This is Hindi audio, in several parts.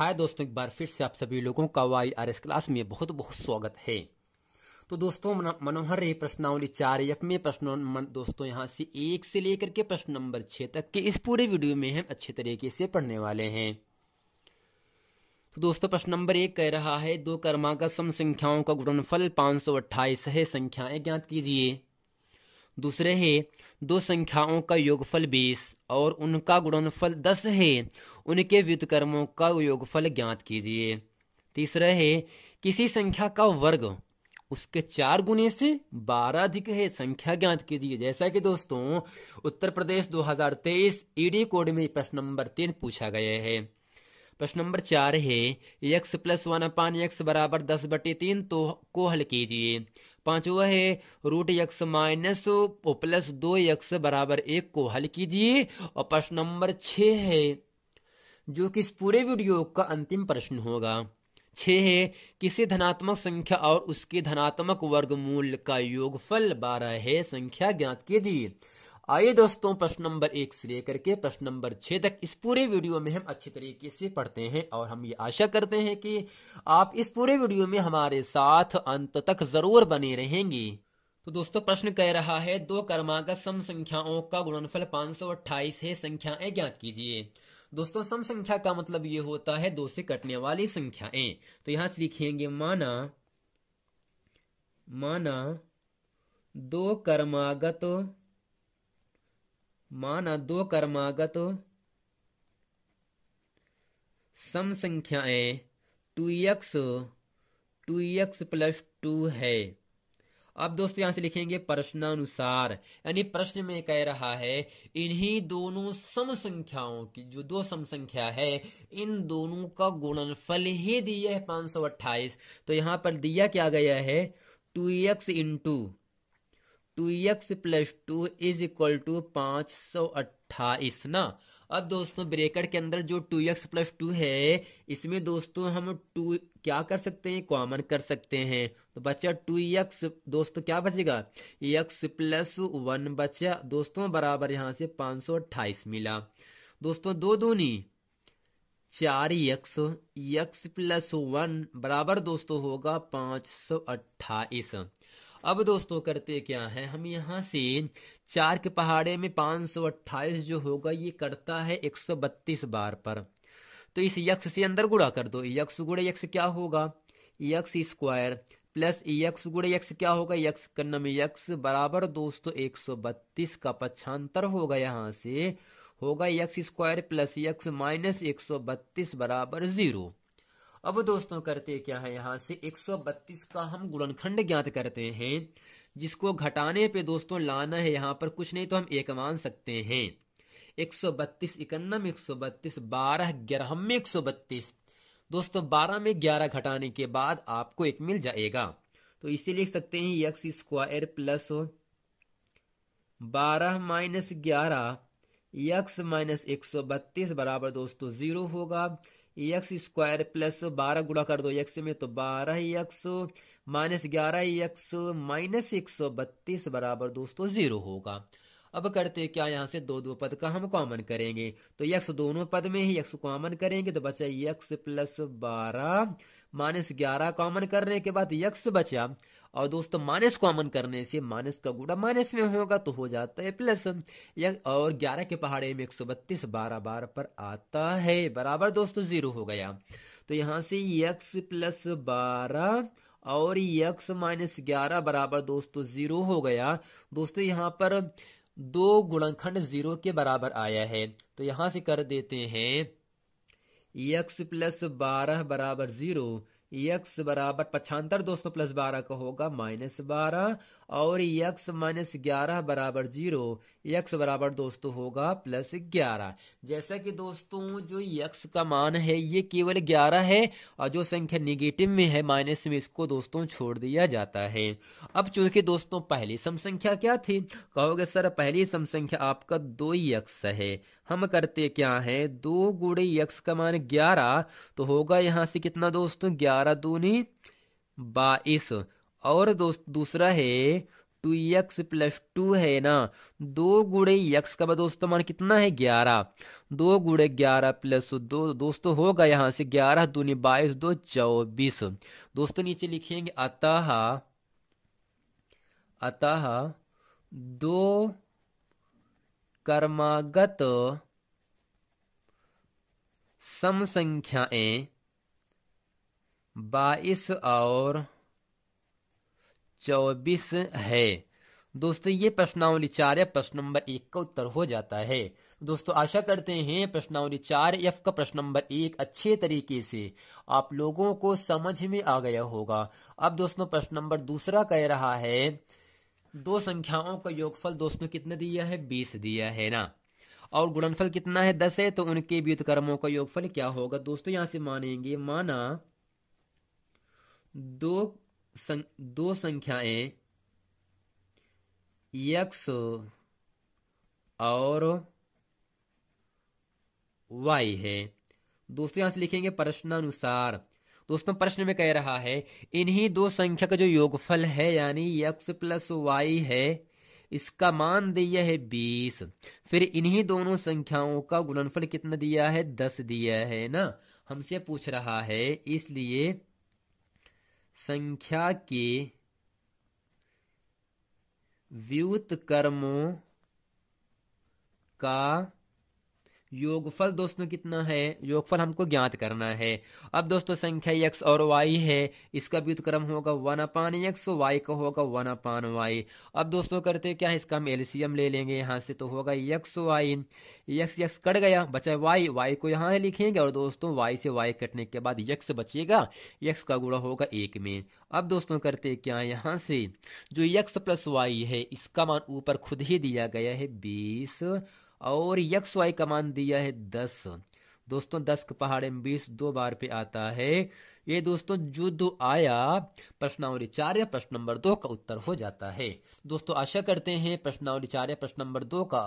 हाय दोस्तों एक बार फिर से आप सभी लोगों का वाई आर एस क्लास में बहुत बहुत स्वागत है तो दोस्तों मनोहर रही प्रश्नावली चार यक में प्रश्न दोस्तों यहाँ से एक से लेकर के प्रश्न नंबर छह तक के इस पूरे वीडियो में हम अच्छे तरीके से पढ़ने वाले हैं तो दोस्तों प्रश्न नंबर एक कह रहा है दो कर्मागत सम संख्याओं का गुणनफल पांच सौ अट्ठाईस है संख्याएं ज्ञात कीजिए दूसरे है दो संख्याओं का योगफल बीस और उनका गुणनफल दस है उनके व्युतकर्मों का योगफल ज्ञात कीजिए तीसरा है किसी संख्या का वर्ग उसके चार गुने से बारह अधिक है संख्या ज्ञात कीजिए जैसा कि दोस्तों Uttar Pradesh 2023 ED e code में प्रश्न नंबर तीन पूछा गया है प्रश्न नंबर चार है x plus one upon x बराबर दस बटे तीन तो को हल कीजिए पांचवा है रूट यक्स माइनस प्लस दो यक्स बराबर एक को हल कीजिए और प्रश्न नंबर छह है जो कि इस पूरे वीडियो का अंतिम प्रश्न होगा छह है किसी धनात्मक संख्या और उसके धनात्मक वर्गमूल का योगफल बारह है संख्या ज्ञात कीजिए आइए दोस्तों प्रश्न नंबर एक से लेकर के प्रश्न नंबर छह तक इस पूरे वीडियो में हम अच्छे तरीके से पढ़ते हैं और हम ये आशा करते हैं कि आप इस पूरे वीडियो में हमारे साथ अंत तक जरूर बने रहेंगे तो दोस्तों प्रश्न कह रहा है दो कर्मागत सम संख्याओं का गुणनफल पाँच है संख्याएं ज्ञात कीजिए दोस्तों सम संख्या का मतलब ये होता है दो से कटने वाली संख्याएं तो यहां से लिखेंगे माना माना दो कर्मागत माना दो कर्मागत सम संख्याएं two x two x plus two है अब दोस्तों यहां से लिखेंगे प्रश्नानुसार यानी प्रश्न में कह रहा है इन्हीं दोनों सम संख्याओं की जो दो सम संख्या है इन दोनों का गुणनफल ही दिया है पांच सौ अट्ठाईस तो यहां पर दिया क्या गया है two x two two x plus two is equal to पांच सौ अट्ठाईस ना अब दोस्तों ब्रेकर के अंदर जो टू एक्स प्लस टू है इसमें दोस्तों हम टू क्या कर सकते हैं कॉमन कर सकते हैं तो बच्चा टू एक्स दोस्तों क्या बचेगा एक्स प्लस वन बचा दोस्तों बराबर यहां से पांच सौ अट्ठाईस मिला दोस्तों दो दूनी चार एक्स एक्स प्लस वन बराबर दोस्तों होगा पांच सौ अट्ठाईस अब दोस्तों करते क्या है हम यहाँ से चार के पहाड़े में पांच सौ अट्ठाईस जो होगा ये करता है एक सौ बत्तीस बार पर तो इस यक्स से अंदर गुड़ा कर दो यक्स गुड़े यक्स क्या होगा यक्स स्क्वायर प्लस यक्स गुड़े यक्स क्या होगा यक्स कन्नम में यक्स बराबर दोस्तों बत्तीस का पक्षांतर होगा यहाँ से होगा x square plus x minus एक सौ बत्तीस बराबर जीरो अब दोस्तों करते क्या है यहाँ से 132 का हम गुणनखंड ज्ञात करते हैं जिसको घटाने पे दोस्तों लाना है यहाँ पर कुछ नहीं तो हम एक मान सकते हैं 132 इकन्नम बत्तीस बारह ग्यारह में एक सौ बत्तीस दोस्तों बारह में ग्यारह घटाने के बाद आपको एक मिल जाएगा तो इसे लिख सकते हैं यक्स स्क्वायर प्लस बारह माइनस ग्यारह यक्स माइनस एक सौ बत्तीस बराबर दोस्तों जीरो होगा एक्स स्क्वायर प्लस बारह गुणा कर दो एक्स में तो बारह एक्स माइनस ग्यारह एक्स माइनस एक सौ बत्तीस बराबर दोस्तों जीरो होगा अब करते क्या यहाँ से दो दो पद का हम कॉमन करेंगे तो यक्स दोनों पद में ही यक्स कॉमन करेंगे तो बचा यक्स प्लस बारह माइनस ग्यारह कॉमन करने के बाद यक्स बचा और दोस्तों माइनस कॉमन करने से माइनस का गुड़ा माइनस में होगा तो हो जाता है प्लस या और ग्यारह के पहाड़े में एक सौ बत्तीस बारह बार पर आता है बराबर दोस्तों जीरो हो गया तो यहाँ से यक्स प्लस बारह और यक्स माइनस ग्यारह बराबर दोस्तों जीरो हो गया दोस्तों यहाँ पर दो गुणनखंड जीरो के बराबर आया है तो यहां से कर देते हैं यक्स प्लस बारह बराबर जीरो एक्स बराबर पचहत्तर दो सौ प्लस बारह का होगा माइनस बारह और यक्स माइनस ग्यारह बराबर जीरो यक्स बराबर दोस्तों होगा प्लस ग्यारह जैसा कि दोस्तों जो यक्स का मान है ये केवल ग्यारह है और जो संख्या निगेटिव में है माइनस में इसको दोस्तों छोड़ दिया जाता है अब चूंकि दोस्तों पहली सम संख्या क्या थी कहोगे सर पहली सम संख्या आपका दो यक्स है हम करते क्या है दो गुड़े यक्स का मान ग्यारह तो होगा यहाँ से कितना दोस्तों ग्यारह दूनी बाईस और दोस्त दूसरा है टू यक्स प्लस टू है ना दो गुड़े यक्स का दोस्तों मान कितना है ग्यारह दो गुड़े ग्यारह प्लस दो दोस्तों होगा यहाँ से ग्यारह दूनी बाईस दो चौबीस दोस्तों नीचे लिखेंगे अतः अतः दो कर्मागत सम संख्याएं बाईस और चौबीस है दोस्तों ये प्रश्नावली चार या प्रश्न नंबर एक का उत्तर हो जाता है दोस्तों आशा करते हैं प्रश्नावली चार एफ का प्रश्न नंबर एक अच्छे तरीके से आप लोगों को समझ में आ गया होगा अब दोस्तों प्रश्न नंबर दूसरा कह रहा है दो संख्याओं का योगफल दोस्तों कितना दिया है बीस दिया है ना और गुणनफल कितना है दस है तो उनके व्युतकर्मों का योगफल क्या होगा दोस्तों यहां से मानेंगे माना दो सं, दो संख्याएं यक्स और वाई है दोस्तों यहां से लिखेंगे प्रश्नानुसार दोस्तों प्रश्न में कह रहा है इन्हीं दो संख्या का जो योगफल है यानी यक्स प्लस वाई है इसका मान दिया है बीस फिर इन्हीं दोनों संख्याओं का गुणनफल कितना दिया है दस दिया है ना हमसे पूछ रहा है इसलिए संख्या के व्युत कर्मों का योगफल दोस्तों कितना है योगफल हमको ज्ञात करना है अब दोस्तों संख्या एक्स और वाई है इसका व्युतक्रम होगा वन अपान एक्स वाई का होगा वन अपान वाई अब दोस्तों करते क्या है इसका हम एलसीएम ले लेंगे यहाँ से तो होगा x y x x cut गया बचा वाई वाई को यहाँ लिखेंगे और दोस्तों वाई से वाई कटने के बाद यक्स बचेगा यक्स का गुणा होगा एक में अब दोस्तों करते क्या यहाँ से जो यक्स प्लस वाई है इसका मान ऊपर खुद ही दिया गया है बीस और का कमान दिया है दस दोस्तों दस के पहाड़े में बीस दो बार पे आता है ये दोस्तों युद्ध आया प्रश्नावली चार या प्रश्न नंबर दो का उत्तर हो जाता है दोस्तों आशा करते हैं प्रश्नावली चार या प्रश्न नंबर दो का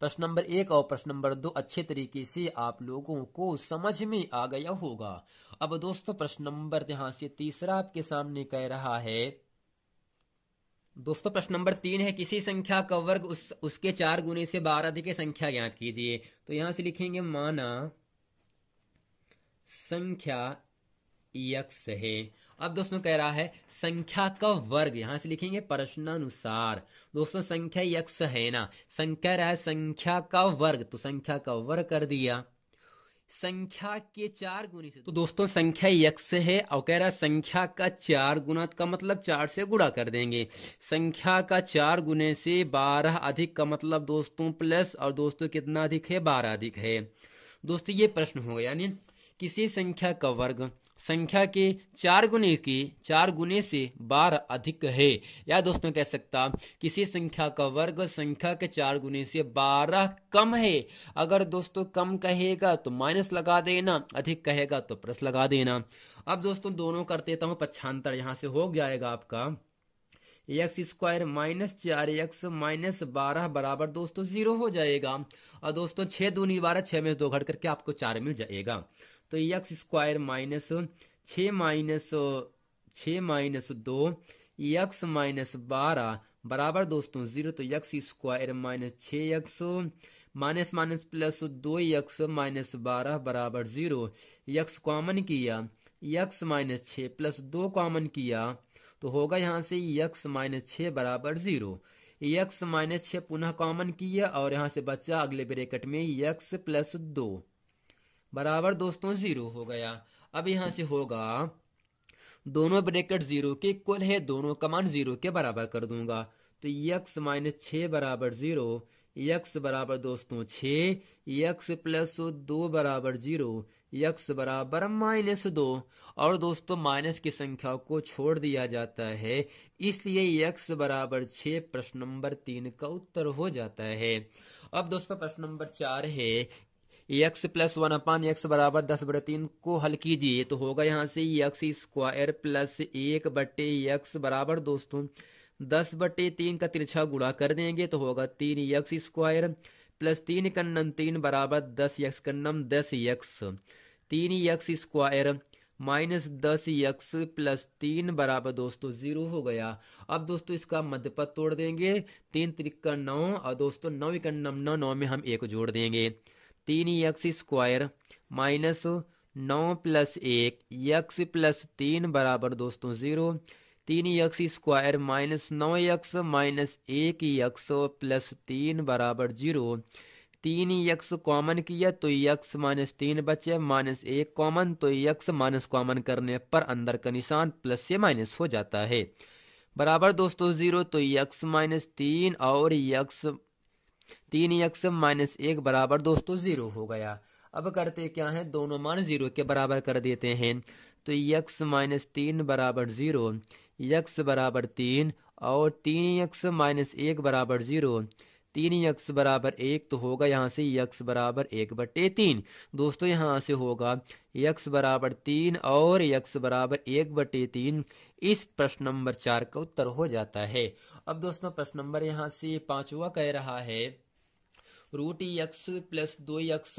प्रश्न नंबर एक और प्रश्न नंबर दो अच्छे तरीके से आप लोगों को समझ में आ गया होगा अब दोस्तों प्रश्न नंबर यहाँ से तीसरा आपके सामने कह रहा है दोस्तों प्रश्न नंबर तीन है किसी संख्या का वर्ग उस उसके चार गुने से बारह अधिक संख्या ज्ञात कीजिए तो यहां से लिखेंगे माना संख्या यक्स है अब दोस्तों कह रहा है संख्या का वर्ग यहां से लिखेंगे प्रश्नानुसार दोस्तों संख्या यक्स है ना संख्या रहा है संख्या का वर्ग तो संख्या का वर्ग कर दिया संख्या के चार गुनी से तो दोस्तों संख्या से है और कह रहा है संख्या का चार गुना तो का मतलब चार से गुणा कर देंगे संख्या का चार गुने से बारह अधिक का मतलब दोस्तों प्लस और दोस्तों कितना अधिक है बारह अधिक है दोस्तों ये प्रश्न होगा यानी किसी संख्या का वर्ग संख्या के चार गुने के चार गुने से बारह अधिक है या दोस्तों कह सकता किसी संख्या का वर्ग संख्या के चार गुने से बारह कम है अगर दोस्तों कम कहेगा तो माइनस लगा देना अधिक कहेगा तो प्लस लगा देना अब दोस्तों दोनों कर देता हूँ पच्छांतर यहां से हो जाएगा आपका एक्स स्क्वायर माइनस चार एक्स माइनस बारह बराबर दोस्तों जीरो हो जाएगा और दोस्तों छह दूनी बारह छह में दो घट करके आपको चार मिल जाएगा तो यक्स स्क्वायर माइनस छ माइनस छ माइनस दो यक्स माइनस बारह बराबर दोस्तों जीरो तो यक्स स्क्वायर माइनस छ यक्स माइनस माइनस प्लस दो यक्स माइनस बारह बराबर जीरो यक्स कॉमन किया यक्स माइनस छ प्लस दो कॉमन किया तो होगा यहाँ से यक्स माइनस छ बराबर जीरो यक्स माइनस छ पुनः कॉमन किया और यहाँ से बचा अगले ब्रेकेट में यक्स प्लस दो बराबर दोस्तों जीरो हो गया अब यहां से होगा दोनों ब्रेकेट जीरो के इक्वल है दोनों कमान जीरो के बराबर कर दूंगा तो यक्स माइनस छ बराबर जीरो यक्स बराबर दोस्तों छ यक्स प्लस दो बराबर जीरो यक्स बराबर माइनस दो और दोस्तों माइनस की संख्या को छोड़ दिया जाता है इसलिए यक्स बराबर छ प्रश्न नंबर तीन का उत्तर हो जाता है अब दोस्तों प्रश्न नंबर चार है x plus one upon x बराबर दस बटे तीन को हल कीजिए तो होगा यहाँ से एक्स स्क्वायर प्लस एक बटे एक्स बराबर दोस्तों दस बटे तीन का तिरछा गुणा कर देंगे तो होगा तीन एक्स स्क्वायर प्लस तीन कन्नम तीन बराबर दस एक्स कन्नम दस एक्स तीन एक्स स्क्वायर माइनस दस एक्स प्लस तीन बराबर दोस्तों जीरो हो गया अब दोस्तों इसका मध्य पद तोड़ देंगे तीन त्रिक्का नौ और दोस्तों नौ इकन्नम नौ नौ में हम एक जोड़ देंगे तीन यक्स स्क्वायर माइनस नौ प्लस एक यक्स प्लस तीन बराबर दोस्तों ज़ीरो तीन यक्स स्क्वायर माइनस नौ यक्स माइनस एक यक्स प्लस तीन बराबर जीरो तीन यक्स कॉमन किया तो यक्स माइनस तीन बचे माइनस एक कॉमन तो यक्स माइनस कॉमन करने पर अंदर का निशान प्लस से माइनस हो जाता है बराबर दोस्तों जीरो तो यक्स माइनस तीन और यक्स तीन एक्स माइनस एक बराबर दोस्तों ज़ीरो हो गया अब करते क्या है दोनों मान ज़ीरो के बराबर कर देते हैं तो यक्स माइनस तीन बराबर ज़ीरो यक्स बराबर तीन और तीन यक्स माइनस एक बराबर ज़ीरो तीन यक्स बराबर एक तो होगा यहाँ से यक्स बराबर एक बटे तीन दोस्तों यहाँ से होगा यक्स बराबर तीन और यक्स बराबर एक बटे तीन इस प्रश्न नंबर चार का उत्तर हो जाता है अब दोस्तों प्रश्न नंबर यहाँ से पांचवा कह रहा है रूट यक्स प्लस दो यक्स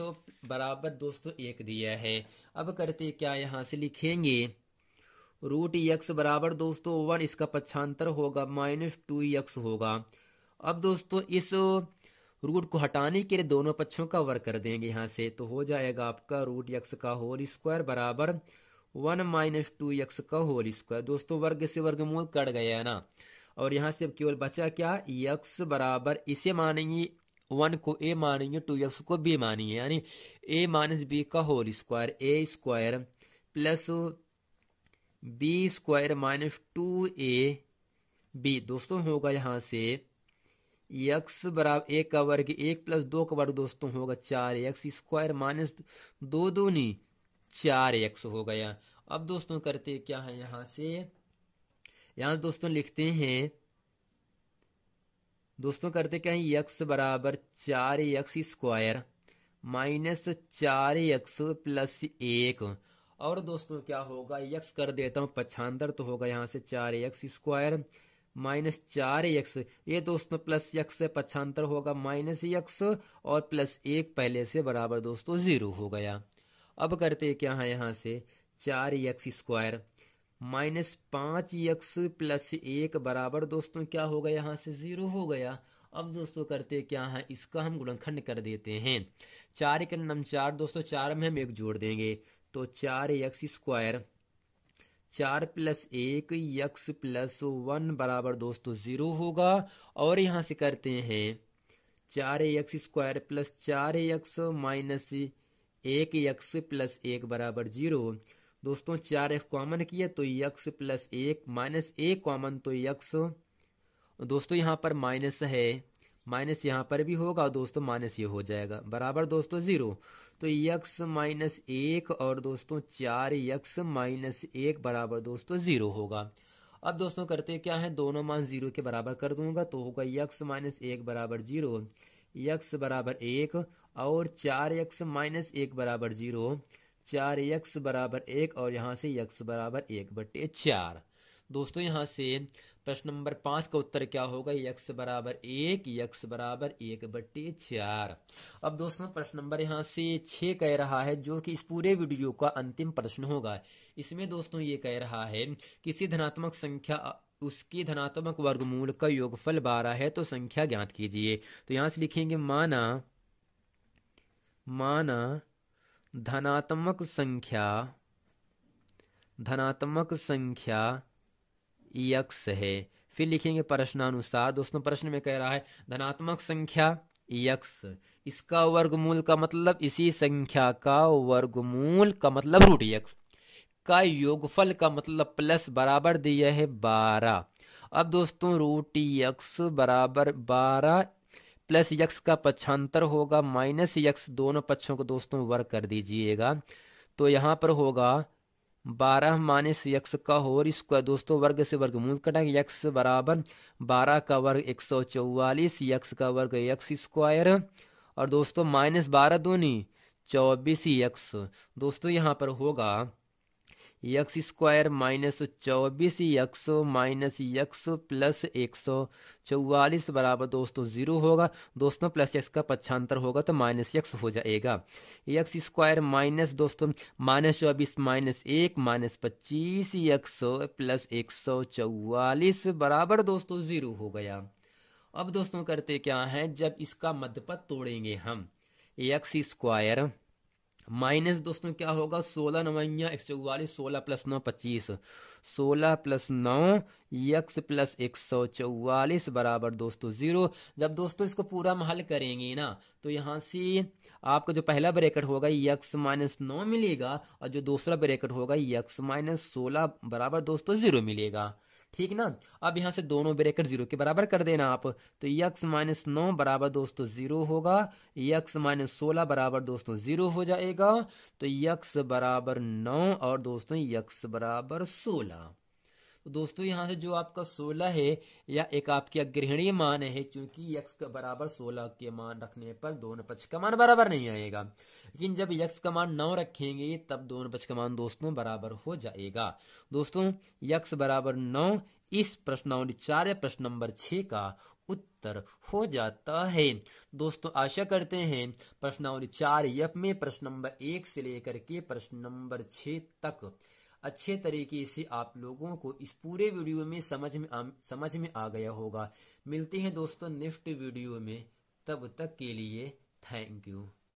बराबर दोस्तों एक दिया है अब करते क्या यहाँ से लिखेंगे रूट यक्स बराबर दोस्तों वन इसका पक्षांतर होगा माइनस टू यक्स होगा अब दोस्तों इस रूट को हटाने के लिए दोनों पक्षों का वर्ग कर देंगे यहाँ से तो हो जाएगा आपका रूट यक्स का होल स्क्वायर बराबर वन माइनस टू एक्स का होल स्क्वायर दोस्तों वर्ग से वर्ग मूल कट गया है ना और यहाँ से अब केवल बचा क्या यक्स बराबर इसे मानेंगे वन को ए मानेंगे टू एक्स को बी मानेंगे यानी ए माइनस बी का whole square A square plus B square minus two A B दोस्तों होगा यहाँ से यक्स बराबर एक का वर्ग एक प्लस दो का वर्ग दोस्तों होगा चार एक्स स्क्वायर माइनस दो दूनी चार एक्स हो गया अब दोस्तों करते क्या है यहां से यहां दोस्तों लिखते हैं दोस्तों करते क्या है यक्स बराबर चार एक्स स्क्वायर माइनस चार एक्स प्लस एक और दोस्तों क्या होगा यक्स कर देता हूँ पछांदर तो होगा यहाँ से चार एक्स स्क्वायर माइनस चार एक्स ये दोस्तों प्लस यक्स से पछांतर होगा माइनस यक्स और प्लस एक पहले से बराबर दोस्तों जीरो हो गया अब करते क्या है यहाँ से चार एक्स स्क्वायर माइनस पांच यक्स प्लस एक बराबर दोस्तों क्या हो गया यहाँ से ज़ीरो हो गया अब दोस्तों करते क्या है इसका हम गुणनखंड कर देते हैं चार एक नम चार दोस्तों चार में हम एक जोड़ देंगे तो चार एक्स स्क्वायर चार प्लस एक यक्स प्लस वन बराबर दोस्तों ज़ीरो होगा और यहां से करते हैं चार एक्स स्क्वायर प्लस चार यक्स माइनस एक यक्स प्लस एक बराबर जीरो दोस्तों चार एक्स कॉमन किया तो यक्स प्लस एक माइनस एक कॉमन तो यक्स दोस्तों यहाँ पर माइनस है माइनस यहाँ पर भी होगा और दोस्तों माइनस ये हो जाएगा बराबर दोस्तों जीरो तो यक्स माइनस एक और दोस्तों चार यक्स माइनस एक बराबर दोस्तों जीरो होगा अब दोस्तों करते क्या है दोनों मान जीरो के बराबर कर दूंगा तो होगा यक्स माइनस एक बराबर जीरो यक्स बराबर एक और चार यक्स माइनस एक बराबर जीरो चार यक्स बराबर एक और यहाँ से यक्स बराबर एक बटे चार दोस्तों यहाँ से प्रश्न नंबर पांच का उत्तर क्या होगा यक्स बराबर एक यक्स बराबर एक बटे चार अब दोस्तों प्रश्न नंबर यहाँ से छः कह रहा है जो कि इस पूरे वीडियो का अंतिम प्रश्न होगा इसमें दोस्तों ये कह रहा है किसी धनात्मक संख्या उसकी धनात्मक वर्गमूल का योगफल बारह है तो संख्या ज्ञात कीजिए तो यहां से लिखेंगे माना माना धनात्मक संख्या धनात्मक संख्या यक्स है फिर लिखेंगे प्रश्नानुसार दोस्तों प्रश्न में कह रहा है धनात्मक संख्या यक्स इसका वर्गमूल का मतलब इसी संख्या का वर्गमूल का मतलब रूट यक्स इसका योगफल का मतलब प्लस बराबर दिया है बारह अब दोस्तों रूट यक्स बराबर बारह प्लस यक्स का पक्षांतर होगा माइनस यक्स दोनों पक्षों को दोस्तों वर्ग कर दीजिएगा तो यहाँ पर होगा बारह माइनस यक्स का होल स्क्वायर दोस्तों वर्ग से वर्ग मूल कटा यक्स बराबर बारह का वर्ग एक सौ चौवालीस यक्स का वर्ग यक्स स्क्वायर और दोस्तों माइनस बारह दोनी चौबीस यक्स दोस्तों यहाँ पर होगा यक्स स्क्वायर माइनस चौबीस यक्स माइनस यक्स प्लस एक सौ चौवालीस बराबर दोस्तों जीरो होगा दोस्तों प्लस एक्स का पक्षांतर होगा तो माइनस यक्स हो जाएगा यक्स स्क्वायर माइनस दोस्तों माइनस चौबीस माइनस एक माइनस पच्चीस यक्स प्लस एक सौ चौवालीस बराबर दोस्तों जीरो हो गया अब दोस्तों करते क्या है जब इसका मध्यपद तोड़ेंगे हम यक्स स्क्वायर माइनस दोस्तों क्या होगा सोलह नवैया एक सौ चौवालीस सोलह प्लस नौ पच्चीस सोलह प्लस नौ यक्स प्लस एक सौ चौवालीस बराबर दोस्तों जीरो जब दोस्तों इसको पूरा महल करेंगे ना तो यहाँ से आपका जो पहला ब्रैकेट होगा यक्स माइनस नौ मिलेगा और जो दूसरा ब्रैकेट होगा यक्स माइनस सोलह बराबर दोस्तों जीरो मिलेगा ठीक ना अब यहां से दोनों ब्रेकर जीरो के बराबर कर देना आप तो यक्स माइनस नौ बराबर दोस्तों जीरो होगा यक्स माइनस सोलह बराबर दोस्तों जीरो हो जाएगा तो यक्स बराबर नौ और दोस्तों यक्स बराबर सोलह तो दोस्तों यहाँ से जो आपका सोलह है या एक आपकी अग्रहणीय मान है क्योंकि यक्ष का बराबर सोलह के मान रखने पर दोनों पक्ष का मान बराबर नहीं आएगा लेकिन जब यक्ष का मान नौ रखेंगे तब दोनों पक्ष का मान दोस्तों बराबर हो जाएगा दोस्तों यक्ष बराबर नौ इस प्रश्नावली चार प्रश्न नंबर छ का उत्तर हो जाता है दोस्तों आशा करते हैं प्रश्नावली चार यप में प्रश्न नंबर एक से लेकर के प्रश्न नंबर छ तक अच्छे तरीके से आप लोगों को इस पूरे वीडियो में समझ में आ, समझ में आ गया होगा मिलते हैं दोस्तों नेक्स्ट वीडियो में तब तक के लिए थैंक यू